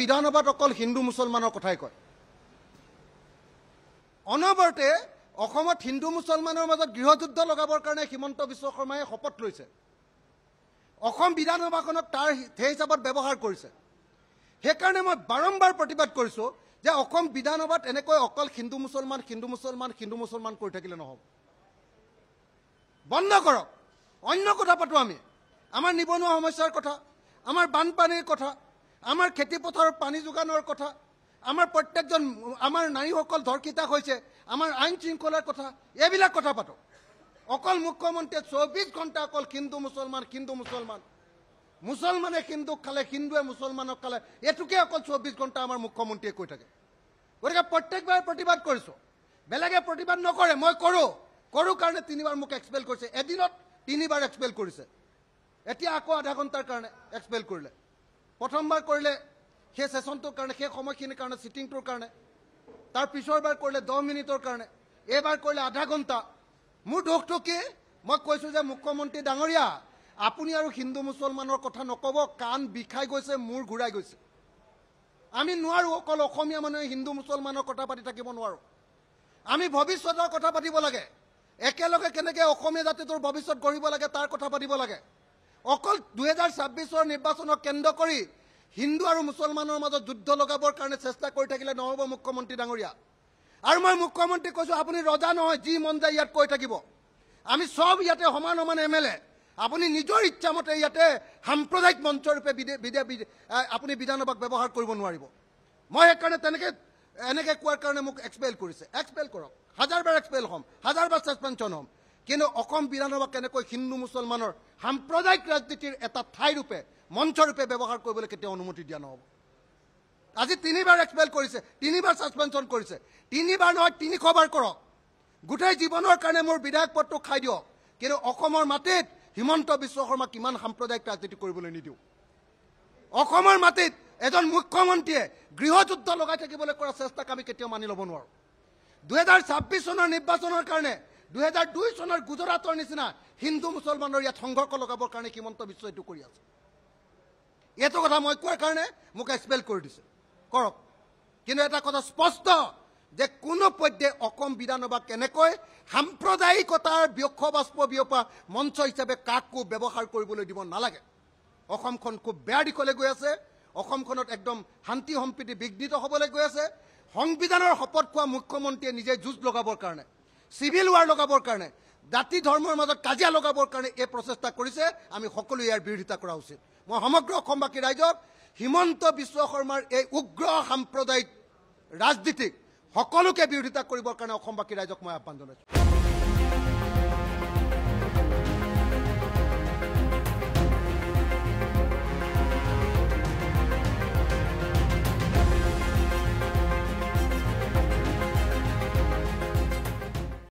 বিধানসভাত অকল হিন্দু মুছলমানৰ কথাই কয় অনবৰতে অসমত হিন্দু মুছলমানৰ মাজত গৃহযুদ্ধ লগাবৰ কাৰণে হিমন্ত বিশ্ব শৰ্মাই শপত লৈছে অসম বিধানসভাখনক তাৰ সেই হিচাপত ব্যৱহাৰ কৰিছে সেইকাৰণে মই বাৰম্বাৰ প্ৰতিবাদ কৰিছোঁ যে অসম বিধানসভাত এনেকৈ অকল হিন্দু মুছলমান হিন্দু মুছলমান হিন্দু মুছলমান কৰি থাকিলে নহ'ব বন্ধ কৰক অন্য কথা পাতো আমি আমাৰ নিবনুৱা সমস্যাৰ কথা আমাৰ বানপানীৰ কথা আমাৰ খেতিপথাৰৰ পানী যোগানৰ কথা আমাৰ প্ৰত্যেকজন আমাৰ নাৰীসকল ধৰ্ষিতা হৈছে আমাৰ আইন শৃংখলাৰ কথা এইবিলাক কথা পাতোঁ অকল মুখ্যমন্ত্ৰীয়ে চৌব্বিছ ঘণ্টা অকল হিন্দু মুছলমান হিন্দু মুছলমান মুছলমানে হিন্দুক খালে হিন্দুৱে মুছলমানক খালে এইটোকে অকল চৌব্বিছ ঘণ্টা আমাৰ মুখ্যমন্ত্ৰীয়ে কৈ থাকে গতিকে প্ৰত্যেকবাৰে প্ৰতিবাদ কৰিছোঁ বেলেগে প্ৰতিবাদ নকৰে মই কৰোঁ কৰোঁ কাৰণে তিনিবাৰ মোক এক্সপেল কৰিছে এদিনত তিনিবাৰ এক্সপেল কৰিছে এতিয়া আকৌ আধা ঘণ্টাৰ কাৰণে এক্সপেল কৰিলে প্ৰথমবাৰ কৰিলে সেই ছেশ্যনটোৰ কাৰণে সেই সময়খিনিৰ কাৰণে ছিটিংটোৰ কাৰণে তাৰ পিছৰবাৰ কৰিলে দহ মিনিটৰ কাৰণে এইবাৰ কৰিলে আধা ঘণ্টা মোৰ দোষটো কি মই কৈছোঁ যে মুখ্যমন্ত্ৰী ডাঙৰীয়া আপুনি আৰু হিন্দু মুছলমানৰ কথা নক'ব কাণ বিষাই গৈছে মূৰ ঘূৰাই গৈছে আমি নোৱাৰোঁ অকল অসমীয়া মানুহে হিন্দু মুছলমানৰ কথা পাতি থাকিব নোৱাৰোঁ আমি ভৱিষ্যতৰ কথা পাতিব লাগে একেলগে কেনেকৈ অসমীয়া জাতিটোৰ ভৱিষ্যত গঢ়িব লাগে তাৰ কথা পাতিব লাগে অকল দুহেজাৰ ছাব্বিছৰ নিৰ্বাচনক কেন্দ্ৰ কৰি হিন্দু আৰু মুছলমানৰ মাজত যুদ্ধ লগাবৰ কাৰণে চেষ্টা কৰি থাকিলে নহ'ব মুখ্যমন্ত্ৰী ডাঙৰীয়া আৰু মই মুখ্যমন্ত্ৰী কৈছোঁ আপুনি ৰজা নহয় যি মন যায় ইয়াত কৈ থাকিব আমি চব ইয়াতে সমান সমান এম এল এ আপুনি নিজৰ ইচ্ছামতে ইয়াতে সাম্প্ৰদায়িক মঞ্চৰূপে আপুনি বিধানসভাক ব্যৱহাৰ কৰিব নোৱাৰিব মই সেইকাৰণে তেনেকৈ এনেকৈ কোৱাৰ কাৰণে মোক এক্সপেল কৰিছে এক্সপেল কৰক হাজাৰবাৰ এক্সপেল হ'ম হাজাৰবাৰ চাছপেঞ্চন হ'ম কিন্তু অসম বিধানসভা কেনেকৈ হিন্দু মুছলমানৰ সাম্প্ৰদায়িক ৰাজনীতিৰ এটা ঠাইৰূপে মঞ্চৰূপে ব্যৱহাৰ কৰিবলৈ কেতিয়াও অনুমতি দিয়া নহ'ব আজি তিনিবাৰ এক্সপেল কৰিছে তিনিবাৰ ছাছপেনশ্যন কৰিছে তিনিবাৰ নহয় তিনিশবাৰ কৰক গোটেই জীৱনৰ কাৰণে মোৰ বিধায়ক পদটো খাই দিয়ক কিন্তু অসমৰ মাটিত হিমন্ত বিশ্ব শৰ্মাক ইমান সাম্প্ৰদায়িক ৰাজনীতি কৰিবলৈ নিদিওঁ অসমৰ মাটিত এজন মুখ্যমন্ত্ৰীয়ে গৃহযুদ্ধ লগাই থাকিবলৈ কৰা চেষ্টাক আমি কেতিয়াও মানি ল'ব নোৱাৰোঁ দুহেজাৰ ছাব্বিছ চনৰ নিৰ্বাচনৰ কাৰণে দুহেজাৰ দুই চনৰ গুজৰাটৰ নিচিনা হিন্দু মুছলমানৰ ইয়াত সংঘৰ্ষ লগাবৰ কাৰণে হিমন্ত বিশ্ব এইটো কৰি আছে এইটো কথা মই কোৱাৰ কাৰণে মোক এক্সপেল কৰি দিছে কৰক কিন্তু এটা কথা স্পষ্ট যে কোনো পৰ্যায়ে বিধানসভা কেনেকৈ সাম্প্ৰদায়িকতাৰ বিষ বিয়পা মঞ্চ হিচাপে কাকো ব্যৱহাৰ কৰিবলৈ দিব নালাগে অসমখন খুব বেয়া দিশলৈ গৈ আছে অসমখনত একদম শান্তি সম্প্ৰীতি বিঘ্নিত হ'বলৈ গৈ আছে সংবিধানৰ শপত খোৱা মুখ্যমন্ত্ৰীয়ে নিজে যুঁজ লগাবৰ কাৰণে চিভিল ৱাৰ লগাবৰ কাৰণে জাতি ধৰ্মৰ মাজত কাজিয়া লগাবৰ কাৰণে এই প্ৰচেষ্টা কৰিছে আমি সকলোৱে ইয়াৰ বিৰোধিতা কৰা উচিত মই সমগ্ৰ অসমবাসী ৰাইজক হিমন্ত বিশ্ব শৰ্মাৰ এই উগ্ৰ সাম্প্ৰদায়িক ৰাজনীতিক সকলোকে বিৰোধিতা কৰিবৰ কাৰণে অসমবাসী ৰাইজক মই আহ্বান জনাইছোঁ